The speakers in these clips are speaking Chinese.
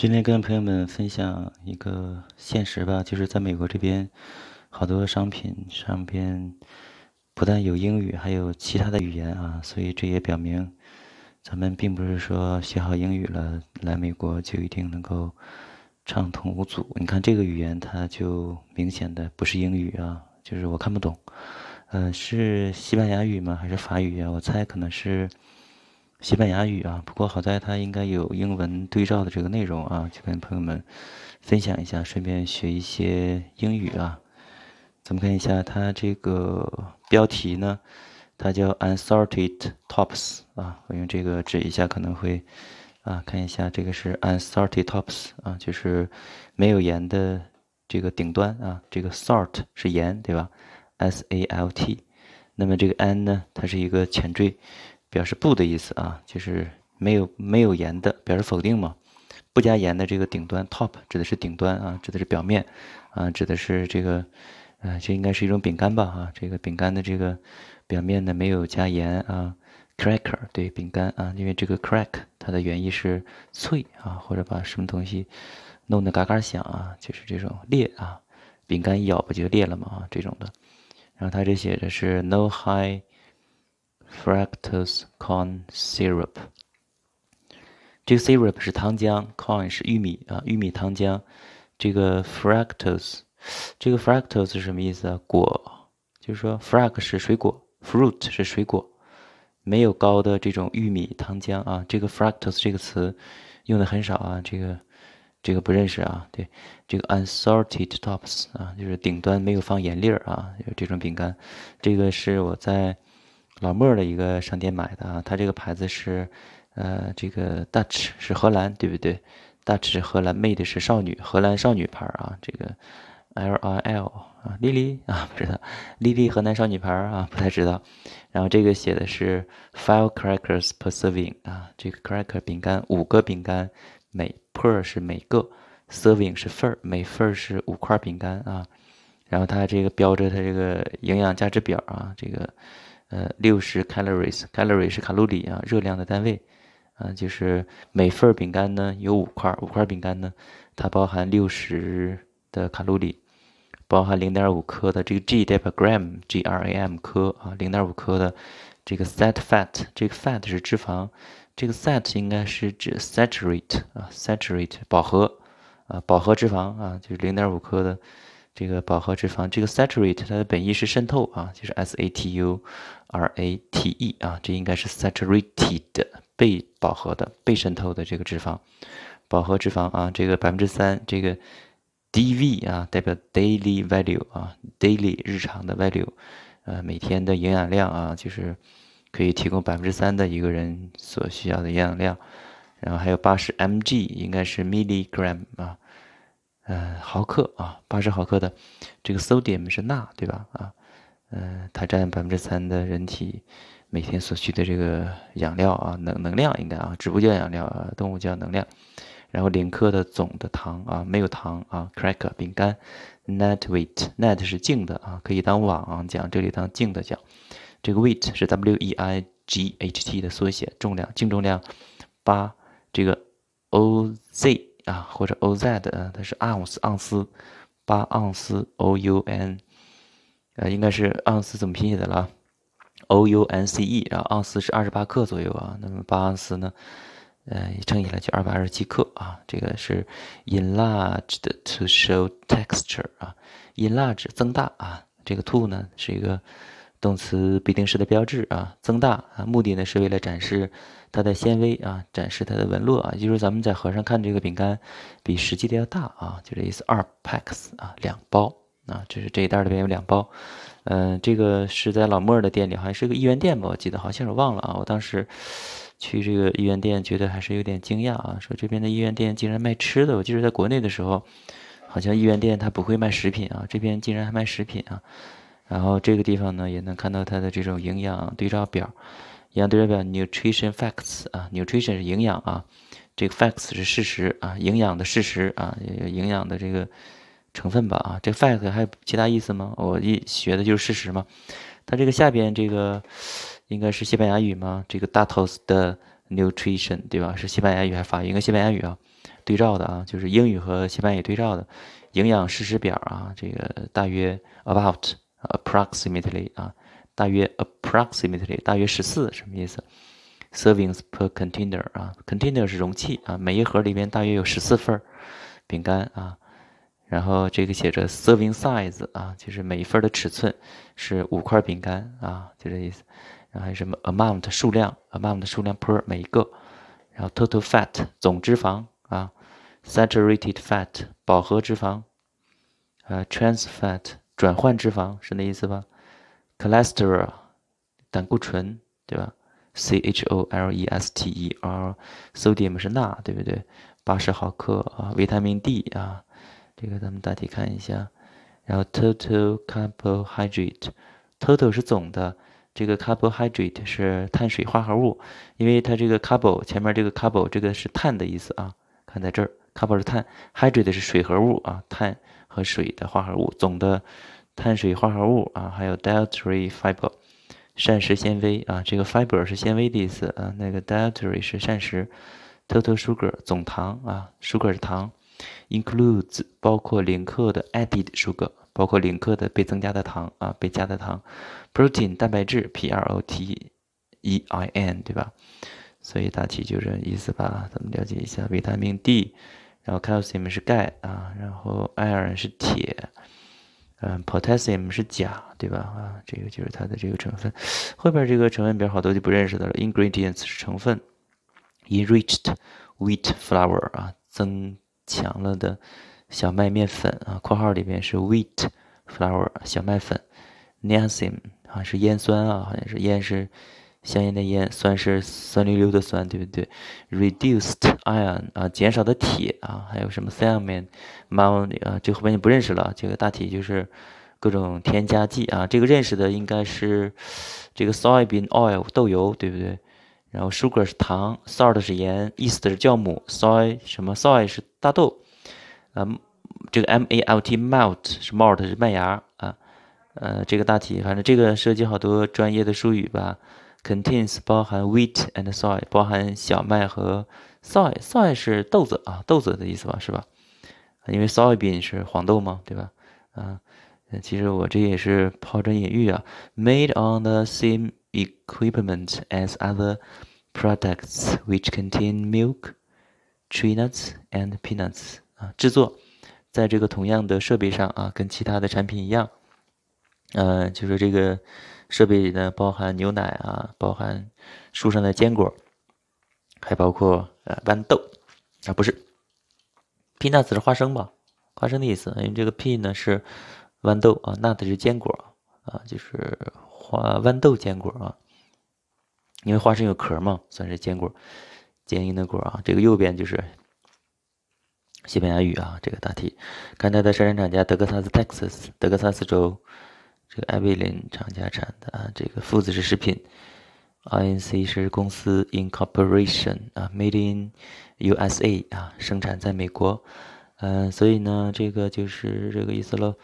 今天跟朋友们分享一个现实吧，就是在美国这边，好多商品上边不但有英语，还有其他的语言啊，所以这也表明，咱们并不是说学好英语了来美国就一定能够畅通无阻。你看这个语言，它就明显的不是英语啊，就是我看不懂，呃，是西班牙语吗？还是法语啊？我猜可能是。西班牙语啊，不过好在它应该有英文对照的这个内容啊，就跟朋友们分享一下，顺便学一些英语啊。咱们看一下它这个标题呢，它叫 “unsorted tops” 啊，我用这个指一下，可能会啊，看一下这个是 “unsorted tops” 啊，就是没有盐的这个顶端啊。这个 “salt” 是盐对吧？S-A-L-T。那么这个 n 呢，它是一个前缀。表示不的意思啊，就是没有没有盐的，表示否定嘛。不加盐的这个顶端，top 指的是顶端啊，指的是表面啊，指的是这个，呃，这应该是一种饼干吧？哈，这个饼干的这个表面呢没有加盐啊。cracker 对饼干啊，因为这个 crack 它的原意是脆啊，或者把什么东西弄得嘎嘎响啊，就是这种裂啊。饼干一咬不就裂了吗？啊，这种的。然后它这写的是 no high。Fructose corn syrup，这个 syrup 是糖浆，corn 是玉米啊，玉米糖浆。这个 fructose，这个 fructose 是什么意思啊？果，就是说 fru 是水果，fruit 是水果。没有糕的这种玉米糖浆啊。这个 fructose 这个词用的很少啊，这个这个不认识啊。对，这个 unsalted tops 啊，就是顶端没有放盐粒儿啊，有这种饼干。这个是我在。老莫的一个商店买的啊，他这个牌子是，呃，这个 Dutch 是荷兰对不对？d u t c h 是荷兰 made 是少女荷兰少女牌啊，这个 LIL 啊，莉莉啊，不知道，莉莉荷兰少女牌啊，不太知道。然后这个写的是 five crackers per serving 啊，这个 cracker 饼干五个饼干每 per 是每个 serving 是份儿，每份儿是五块饼干啊。然后它这个标着它这个营养价值表啊，这个。呃，六十 calories，calorie 是卡路里啊，热量的单位。啊，就是每份饼干呢有五块，五块饼干呢，它包含六十的卡路里，包含零点五克的，这个 g 代表 gram，g r a m 克啊，零点五克的这个 s e t fat，这个 fat 是脂肪，这个 s e t 应该是指 s a t u r a t e 啊 s a t u r a t e 饱和啊，饱和脂肪啊，就是零点五克的。这个饱和脂肪，这个 saturated，它的本意是渗透啊，就是 s a t u r a t e 啊，这应该是 saturated，被饱和的、被渗透的这个脂肪。饱和脂肪啊，这个百分之三，这个 DV 啊，代表 daily value 啊，daily 日常的 value，呃，每天的营养量啊，就是可以提供百分之三的一个人所需要的营养量。然后还有八十 mg，应该是 milligram 啊。呃，毫克啊，八十毫克的，这个 sodium 是钠，对吧？啊，嗯，它占百分之三的人体每天所需的这个养料啊，能能量应该啊，植物叫养料，动物叫能量。然后零克的总的糖啊，没有糖啊，cracker 饼干，net weight net 是净的啊，可以当网讲，这里当净的讲。这个 weight 是 w e i g h t 的缩写，重量，净重量八这个 o z。啊，或者 oz 啊，它是盎斯，盎斯，八盎斯，o u n，呃，应该是盎斯怎么拼写的了，o u n c e，然后盎斯是二十八克左右啊，那么八盎斯呢，呃，称起来就二百二十七克啊，这个是 enlarged to show texture 啊，enlarge 增大啊，这个 to 呢是一个。动词不定式的标志啊，增大啊，目的呢是为了展示它的纤维啊，展示它的纹路啊，就是咱们在盒上看这个饼干比实际的要大啊，就这意思。二 packs 啊，两包啊，就是这一袋里边有两包。嗯，这个是在老莫的店里，好像是个一元店吧？我记得好像是忘了啊。我当时去这个一元店，觉得还是有点惊讶啊，说这边的一元店竟然卖吃的。我记得在国内的时候，好像一元店它不会卖食品啊，这边竟然还卖食品啊。然后这个地方呢，也能看到它的这种营养对照表，营养对照表 nutrition facts 啊，nutrition 是营养啊，这个 facts 是事实啊，营养的事实啊，营养的这个成分吧啊，这个 fact 还有其他意思吗？我一学的就是事实嘛。它这个下边这个应该是西班牙语吗？这个 datos 的 nutrition 对吧？是西班牙语还是法语？应该西班牙语啊，对照的啊，就是英语和西班牙语对照的营养事实表啊，这个大约 about。approximately 啊，大约 approximately 大约十四什么意思？servings per container 啊，container 是容器啊，每一盒里面大约有十四份饼干啊。然后这个写着 serving size 啊，就是每一份的尺寸是五块饼干啊，就这意思。然后还有什么 amount 数量 amount 数量 per 每一个，然后 total fat 总脂肪啊，saturated fat 饱和脂肪啊，trans fat。转换脂肪是那意思吧？Cholesterol，胆固醇，对吧？Cholesterol，sodium 是钠，对不对？八十毫克啊，维他命 D 啊，这个咱们大体看一下。然后 Total carbohydrate，Total 是总的，这个 carbohydrate 是碳水化合物，因为它这个 carbo 前面这个 carbo 这个是碳的意思啊，看在这儿。carbohydrate 是碳 hydrate 是水合物啊，碳和水的化合物，总的碳水化合物啊，还有 dietary fiber 膳食纤维啊，这个 fiber 是纤维的意思啊，那个 dietary 是膳食，total sugar 总糖啊，sugar 是糖，includes 包括零克的 added sugar，包括零克的被增加的糖啊，被加的糖，protein 蛋白质，P R O T E I N 对吧？所以大体就这意思吧，咱们了解一下维生素 D。然后 calcium 是钙啊，然后 iron 是铁，嗯，potassium 是钾，对吧？啊，这个就是它的这个成分。后边这个成分表好多就不认识的了。Ingredients 是成分，enriched wheat flour 啊，增强了的小麦面粉啊。括号里面是 wheat flour 小麦粉，niacin 啊是烟酸啊，好像是烟是。香烟的烟酸是酸溜溜的酸，对不对？Reduced iron 啊，减少的铁啊，还有什么 cinnamon m a n t 啊，这后边就不认识了。这个大体就是各种添加剂啊。这个认识的应该是这个 soybean oil 豆油，对不对？然后 sugar 是糖，salt 是盐，yeast 是酵母，soy 什么 soy 是大豆啊。这个 malt malt 是 malt 是麦芽啊。呃，这个大体反正这个涉及好多专业的术语吧。Contains 包含 wheat and soy，包含小麦和 soy，soy 是豆子啊，豆子的意思吧，是吧？因为 soybean 是黄豆嘛，对吧？啊，其实我这也是抛砖引玉啊。Made on the same equipment as other products which contain milk, tree nuts and peanuts 啊，制作在这个同样的设备上啊，跟其他的产品一样。嗯，就是这个。设备里呢，包含牛奶啊，包含树上的坚果，还包括呃豌豆啊，不是，peanuts 是花生吧？花生的意思，因为这个 p e a 呢是豌豆啊，nut 是坚果啊，就是花豌豆坚果啊。因为花生有壳嘛，算是坚果坚硬的果啊。这个右边就是西班牙语啊，这个大题，看它的生产厂家德克萨斯 Texas 德克萨斯州。这个艾维林厂家产的啊，这个父子是食品，INC 是公司 Incorporation 啊，Made in USA 啊，生产在美国，嗯、呃，所以呢，这个就是这个意思喽。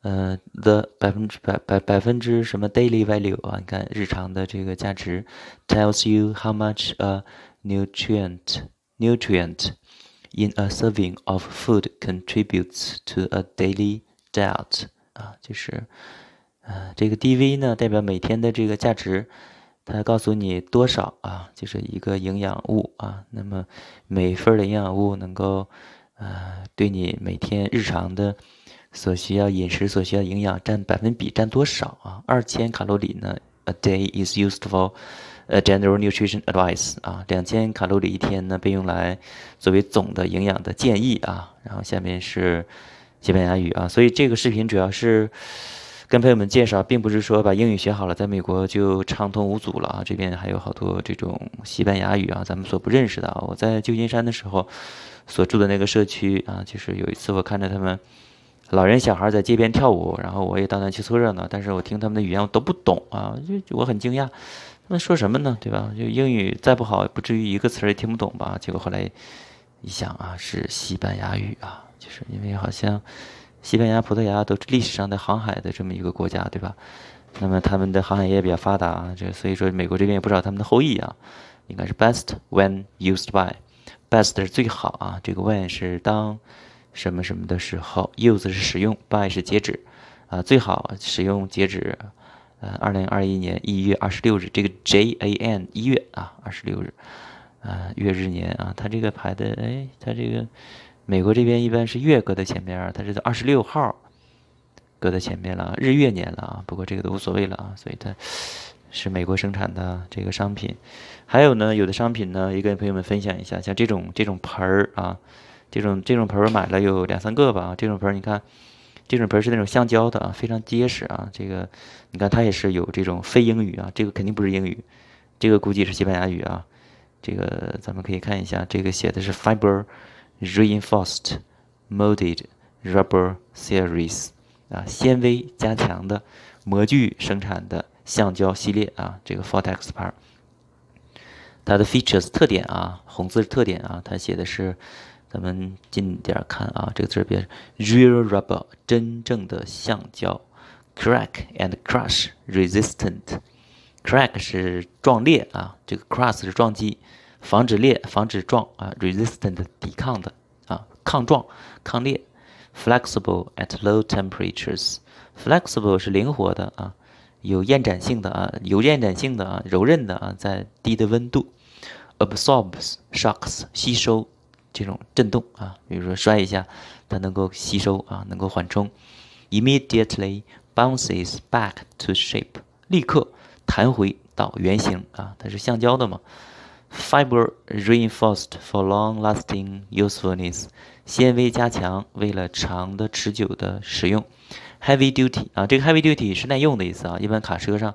呃的百分之百百百分之什么 daily value 啊？你看日常的这个价值，tells you how much a nutrient nutrient in a serving of food contributes to a daily diet 啊，就是啊，这个 DV 呢代表每天的这个价值，它告诉你多少啊？就是一个营养物啊。那么每份的营养物能够，呃，对你每天日常的所需要饮食所需要的营养占百分比占多少啊？二千卡路里呢？A day is used for a general nutrition advice 啊。两千卡路里一天呢被用来作为总的营养的建议啊。然后下面是西班牙语啊，所以这个视频主要是。跟朋友们介绍，并不是说把英语学好了，在美国就畅通无阻了啊。这边还有好多这种西班牙语啊，咱们所不认识的啊。我在旧金山的时候，所住的那个社区啊，就是有一次我看着他们老人小孩在街边跳舞，然后我也到那去凑热闹，但是我听他们的语言我都不懂啊，就我很惊讶，他们说什么呢？对吧？就英语再不好，不至于一个词儿也听不懂吧？结果后来一想啊，是西班牙语啊，就是因为好像。西班牙、葡萄牙都是历史上的航海的这么一个国家，对吧？那么他们的航海业比较发达。这所以说，美国这边也不少他们的后裔啊。应该是 best when used by best 是最好啊。这个 when 是当什么什么的时候，use 是使用，by 是截止啊。最好使用截止呃，二零二一年一月二十六日。这个 J A N 一月啊，二十六日啊，月日年啊。他这个排的，哎，他这个。美国这边一般是月搁在前边儿，它是在二十六号搁在前边了，日月年了啊。不过这个都无所谓了啊，所以它是美国生产的这个商品。还有呢，有的商品呢，也跟朋友们分享一下，像这种这种盆儿啊，这种这种盆儿买了有两三个吧这种盆儿你看，这种盆儿是那种橡胶的啊，非常结实啊。这个你看，它也是有这种非英语啊，这个肯定不是英语，这个估计是西班牙语啊。这个咱们可以看一下，这个写的是 fiber。Reinforced molded rubber series 啊，纤维加强的模具生产的橡胶系列啊，这个 Fortex 牌。它的 features 特点啊，红字是特点啊，它写的是，咱们近点儿看啊，这个字儿别。Real rubber，真正的橡胶。Crack and crush resistant，crack 是撞裂啊，这个 crush 是撞击。防止裂，防止撞啊，resistant 抵抗的啊，抗撞、抗裂，flexible at low temperatures，flexible 是灵活的啊，有延展性的啊，有延展性的啊，柔韧的啊，在低的温度，absorbs shocks 吸收这种震动啊，比如说摔一下，它能够吸收啊，能够缓冲，immediately bounces back to shape 立刻弹回到原形啊，它是橡胶的嘛。Fiber reinforced for long-lasting usefulness，纤维加强为了长的持久的使用。Heavy duty 啊，这个 heavy duty 是耐用的意思啊。一般卡车上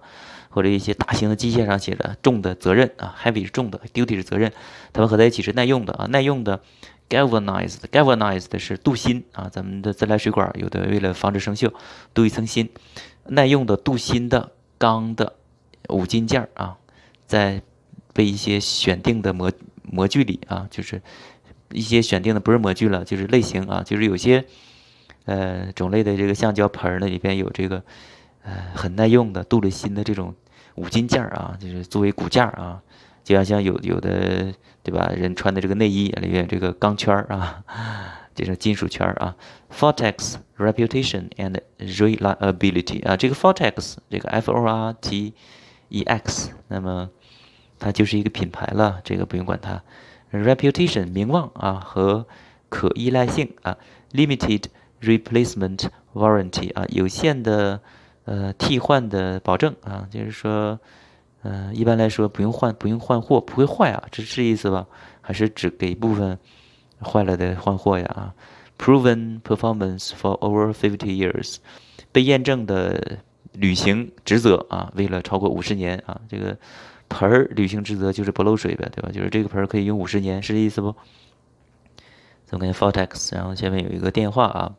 或者一些大型的机械上写着重的责任啊。Heavy 是重的，duty 是责任，它们合在一起是耐用的啊。耐用的 galvanized，galvanized 是镀锌啊。咱们的自来水管有的为了防止生锈，镀一层锌，耐用的镀锌的钢的五金件啊，在。被一些选定的模模具里啊，就是一些选定的不是模具了，就是类型啊，就是有些呃种类的这个橡胶盆儿里边有这个呃很耐用的镀了锌的这种五金件儿啊，就是作为骨架啊，就像像有有的对吧？人穿的这个内衣里面这个钢圈儿啊，这种金属圈儿啊。Fortex reputation and reliability 啊，这个 Fortex 这个 F-O-R-T-E-X，那么。它就是一个品牌了，这个不用管它。reputation 名望啊和可依赖性啊，limited replacement warranty 啊有限的呃替换的保证啊，就是说呃一般来说不用换不用换货不会坏啊，这是这意思吧？还是只给部分坏了的换货呀？啊，proven performance for over fifty years 被验证的履行职责啊，为了超过五十年啊，这个。盆儿履行职责就是不漏水呗，对吧？就是这个盆儿可以用五十年，是这意思不？怎么觉 Fortex，然后下面有一个电话啊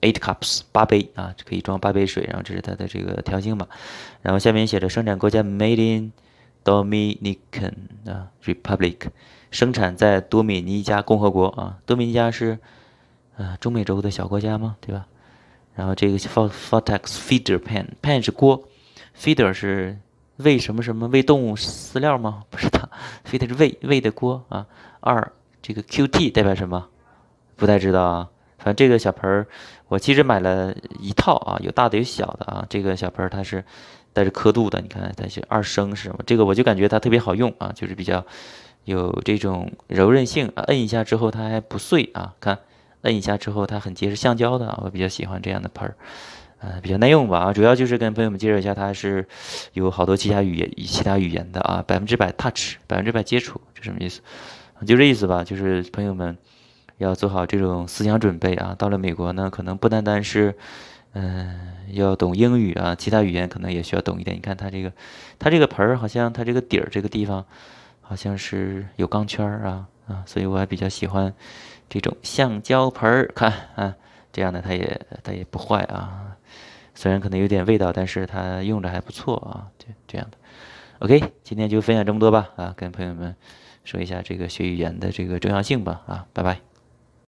，eight cups 八杯啊，可以装八杯水，然后这是它的这个条形码，然后下面写着生产国家 Made in Dominican Republic，生产在多米尼加共和国啊，多米尼加是呃中美洲的小国家吗？对吧？然后这个 Fortex feeder pan pan 是锅，feeder 是。喂什么什么喂动物饲料吗？不是它，非得是喂喂的锅啊。二这个 Q T 代表什么？不太知道啊。反正这个小盆儿，我其实买了一套啊，有大的有小的啊。这个小盆儿它是带着刻度的，你看它是二升是么？这个我就感觉它特别好用啊，就是比较有这种柔韧性，摁一下之后它还不碎啊。看摁一下之后它很结实，橡胶的啊，我比较喜欢这样的盆儿。呃，比较耐用吧啊，主要就是跟朋友们介绍一下，它是有好多其他语言，其他语言的啊，百分之百 touch，百分之百接触，这什么意思？就这意思吧，就是朋友们要做好这种思想准备啊，到了美国呢，可能不单单是嗯要懂英语啊，其他语言可能也需要懂一点。你看它这个，它这个盆儿好像它这个底儿这个地方好像是有钢圈儿啊啊，所以我还比较喜欢这种橡胶盆儿，看啊。这样呢，它也它也不坏啊，虽然可能有点味道，但是它用着还不错啊，这这样的。OK，今天就分享这么多吧啊，跟朋友们说一下这个学语言的这个重要性吧啊，拜拜。